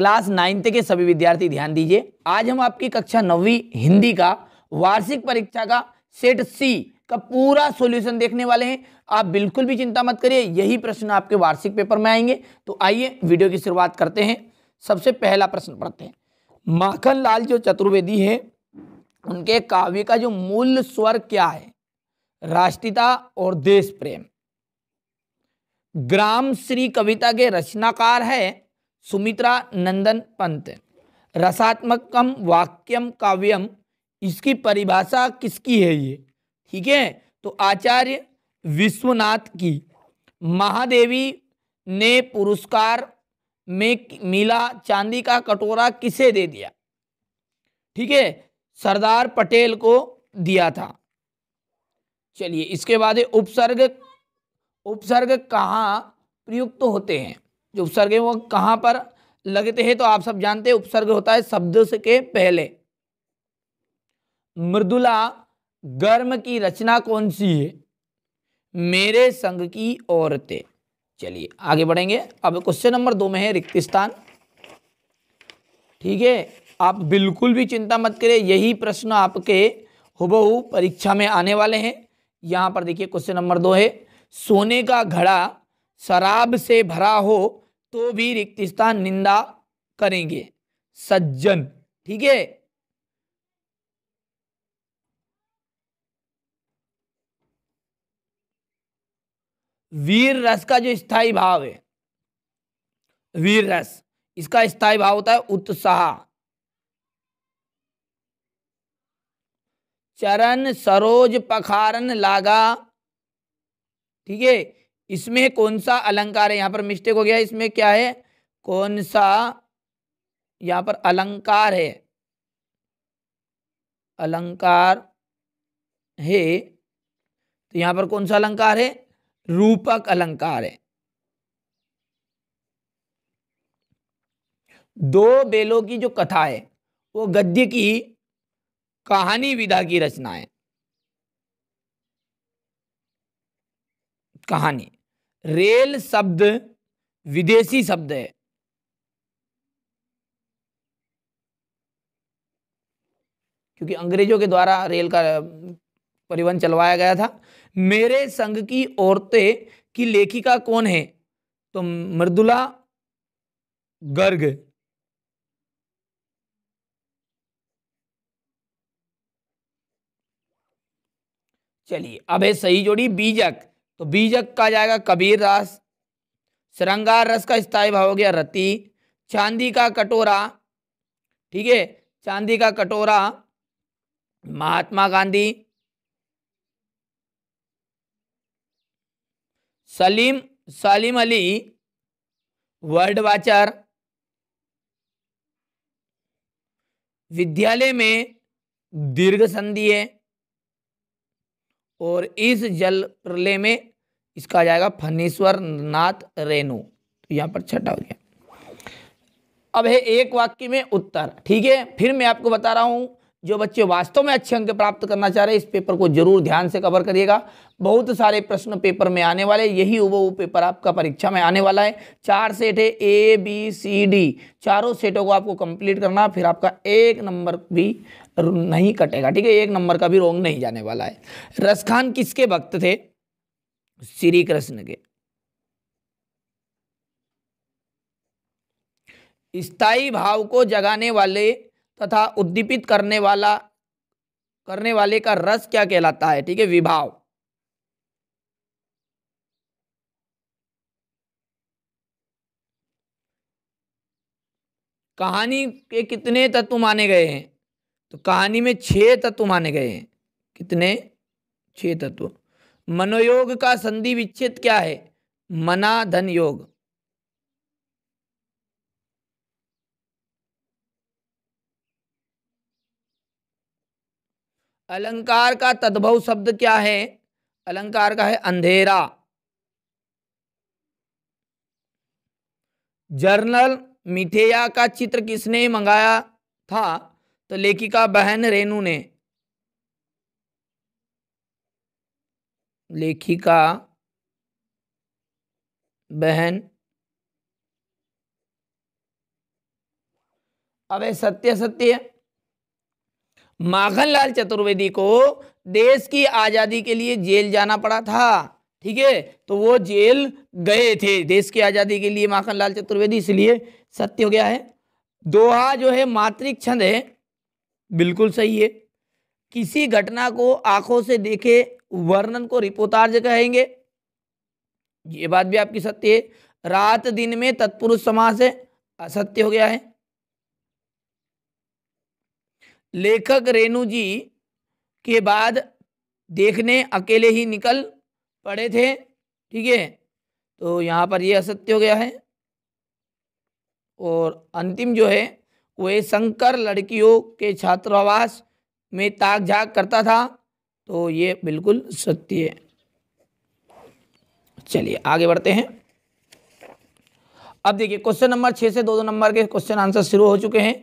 class ninth के सभी विद्यार्थी ध्यान दीजिए आज हम आपकी कक्षा नवी हिंदी का वार्षिक परीक्षा का सेट सी का पूरा सॉल्यूशन देखने वाले हैं आप बिल्कुल भी चिंता मत करिए यही प्रश्न आपके वार्षिक पेपर में आएंगे तो आइए वीडियो की शुरुआत करते हैं सबसे पहला प्रश्न पढ़ते हैं माखन लाल जो चतुर्वेदी है उनके काव्य का जो मूल स्वर क्या है राष्ट्रीयता और देश प्रेम ग्राम श्री कविता के रचनाकार है सुमित्रा नंदन पंत रसात्मकम वाक्यम काव्यम इसकी परिभाषा किसकी है ये ठीक है तो आचार्य विश्वनाथ की महादेवी ने पुरस्कार में मिला चांदी का कटोरा किसे दे दिया ठीक है सरदार पटेल को दिया था चलिए इसके बाद उपसर्ग उपसर्ग कहाँ प्रयुक्त तो होते हैं जो उपसर्ग है वो कहाँ पर लगते हैं तो आप सब जानते हैं उपसर्ग होता है शब्द के पहले मृदुला गर्म की रचना कौन सी है मेरे संग की औरतें चलिए आगे बढ़ेंगे अब क्वेश्चन नंबर दो में है रिक्त स्थान ठीक है आप बिल्कुल भी चिंता मत करें यही प्रश्न आपके हुबहू परीक्षा में आने वाले हैं यहाँ पर देखिए क्वेश्चन नंबर दो है सोने का घड़ा शराब से भरा हो तो भी रिक्त स्थान निंदा करेंगे सज्जन ठीक है वीर रस का जो स्थाई भाव है वीर रस इसका स्थाई भाव होता है उत्साह चरण सरोज पखारन लागा ठीक है इसमें कौन सा अलंकार है यहाँ पर मिस्टेक हो गया इसमें क्या है कौन सा यहाँ पर अलंकार है अलंकार है तो यहाँ पर कौन सा अलंकार है रूपक अलंकार है दो बेलों की जो कथा है वो गद्य की कहानी विधा की रचना है कहानी रेल शब्द विदेशी शब्द है क्योंकि अंग्रेजों के द्वारा रेल का परिवहन चलवाया गया था मेरे संघ की औरतें की लेखिका कौन है तो मृदुला गर्ग चलिए अब है सही जोड़ी बीजक तो बीजक का जाएगा कबीर रस श्रृंगार रस का स्थायी भाव हो गया रति चांदी का कटोरा ठीक है चांदी का कटोरा महात्मा गांधी सलीम सलीम अली वर्ल्ड वाचर विद्यालय में दीर्घ संधि है और इस जल प्रलय में इसका आ जाएगा फनीश्वर नाथ रेणु तो यहाँ पर छठा हो गया अब है एक वाक्य में उत्तर ठीक है फिर मैं आपको बता रहा हूँ जो बच्चे वास्तव में अच्छे अंक प्राप्त करना चाह रहे हैं इस पेपर को जरूर ध्यान से कवर करिएगा बहुत सारे प्रश्न पेपर में आने वाले यही वो पेपर आपका परीक्षा में आने वाला है चार सेट है ए बी सी डी चारों सेटों को आपको कंप्लीट करना फिर आपका एक नंबर भी नहीं कटेगा ठीक है एक नंबर का भी रोंग नहीं जाने वाला है रसखान किसके वक्त थे श्री कृष्ण के स्थायी भाव को जगाने वाले तथा उद्दीपित करने वाला करने वाले का रस क्या कहलाता है ठीक है विभाव कहानी के कितने तत्व माने गए हैं तो कहानी में छह तत्व माने गए हैं कितने छह तत्व मनोयोग का संधि विच्छेद क्या है मना धन योग अलंकार का तद्भव शब्द क्या है अलंकार का है अंधेरा जर्नल मिठेया का चित्र किसने मंगाया था तो लेखिका बहन रेणु ने लेखिका बहन अब है सत्य सत्य माखन लाल चतुर्वेदी को देश की आज़ादी के लिए जेल जाना पड़ा था ठीक है तो वो जेल गए थे देश की आज़ादी के लिए माखन लाल चतुर्वेदी इसलिए सत्य हो गया है दोहा जो है मात्रिक छंद है बिल्कुल सही है किसी घटना को आंखों से देखे वर्णन को रिपोतार्ज कहेंगे ये बात भी आपकी सत्य है रात दिन में तत्पुरुष समास है असत्य हो गया है लेखक रेणु जी के बाद देखने अकेले ही निकल पड़े थे ठीक है तो यहाँ पर ये असत्य हो गया है और अंतिम जो है वह शंकर लड़कियों के छात्रावास में ताक झाक करता था तो ये बिल्कुल सत्य है चलिए आगे बढ़ते हैं अब देखिए क्वेश्चन नंबर छः से दो दो नंबर के क्वेश्चन आंसर शुरू हो चुके हैं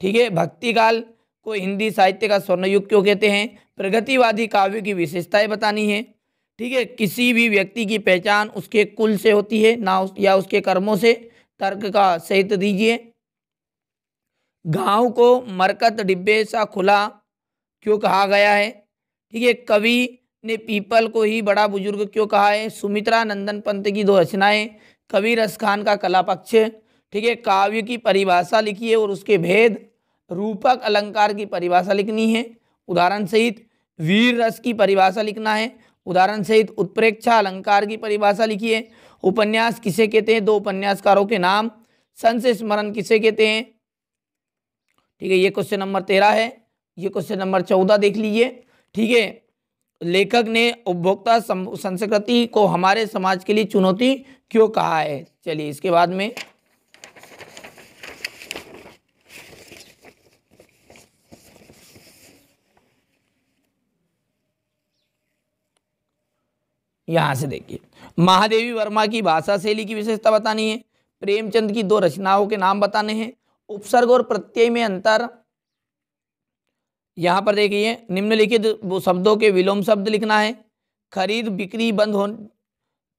ठीक है भक्ति काल को हिंदी साहित्य का स्वर्णयुग क्यों कहते हैं प्रगतिवादी काव्य की विशेषताएं बतानी है ठीक है किसी भी व्यक्ति की पहचान उसके कुल से होती है ना उस, या उसके कर्मों से तर्क का सहित दीजिए गांव को मरकत डिब्बे सा खुला क्यों कहा गया है ठीक है कवि ने पीपल को ही बड़ा बुजुर्ग क्यों कहा है सुमित्रा नंदन पंत की दो रचनाएं कवि रस खान का कला पक्ष ठीक है काव्य की परिभाषा लिखी है और उसके भेद रूपक अलंकार की परिभाषा लिखनी है उदाहरण सहित वीर रस की परिभाषा लिखना है उदाहरण सहित उत्प्रेक्षा अलंकार की परिभाषा लिखी है उपन्यास किसे कहते हैं दो उपन्यासकारों के नाम संस स्मरण किसे कहते हैं ठीक है ये क्वेश्चन नंबर तेरह है ये क्वेश्चन नंबर चौदह देख लीजिए ठीक है लेखक ने उपभोक्ता संस्कृति को हमारे समाज के लिए चुनौती क्यों कहा है चलिए इसके बाद में यहां से देखिए महादेवी वर्मा की भाषा शैली की विशेषता बतानी है प्रेमचंद की दो रचनाओं के नाम बताने हैं उपसर्ग और प्रत्यय में अंतर यहाँ पर देखिए निम्नलिखित शब्दों के विलोम शब्द लिखना है खरीद बिक्री बंद हो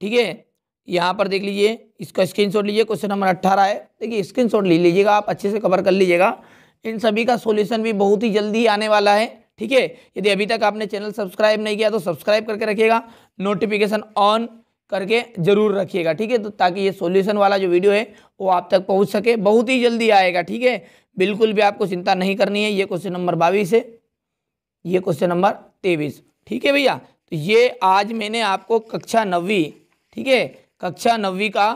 ठीक है यहाँ पर देख लीजिए इसका स्क्रीनशॉट लीजिए क्वेश्चन नंबर अट्ठारह है देखिए स्क्रीनशॉट ले लीजिएगा आप अच्छे से कवर कर लीजिएगा इन सभी का सॉल्यूशन भी बहुत ही जल्दी आने वाला है ठीक है यदि अभी तक आपने चैनल सब्सक्राइब नहीं किया तो सब्सक्राइब करके रखिएगा नोटिफिकेशन ऑन करके जरूर रखिएगा ठीक है तो ताकि ये सॉल्यूशन वाला जो वीडियो है वो आप तक पहुंच सके बहुत ही जल्दी आएगा ठीक है बिल्कुल भी आपको चिंता नहीं करनी है ये क्वेश्चन नंबर बाईस है ये क्वेश्चन नंबर तेईस ठीक है भैया तो ये आज मैंने आपको कक्षा नवी ठीक है कक्षा नवी का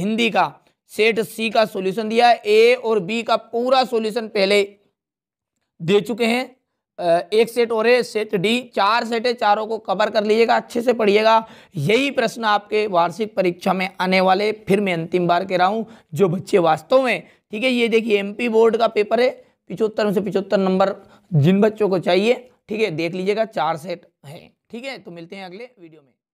हिंदी का सेट सी का सॉल्यूशन दिया है ए और बी का पूरा सॉल्यूशन पहले दे चुके हैं एक सेट और है सेट डी चार सेट है चारों को कवर कर लीजिएगा अच्छे से पढ़िएगा यही प्रश्न आपके वार्षिक परीक्षा में आने वाले फिर मैं अंतिम बार कह रहा हूँ जो बच्चे वास्तव में ठीक है ये देखिए एमपी बोर्ड का पेपर है पिछहत्तर में से पिछहत्तर नंबर जिन बच्चों को चाहिए ठीक है देख लीजिएगा चार सेट है ठीक है तो मिलते हैं अगले वीडियो में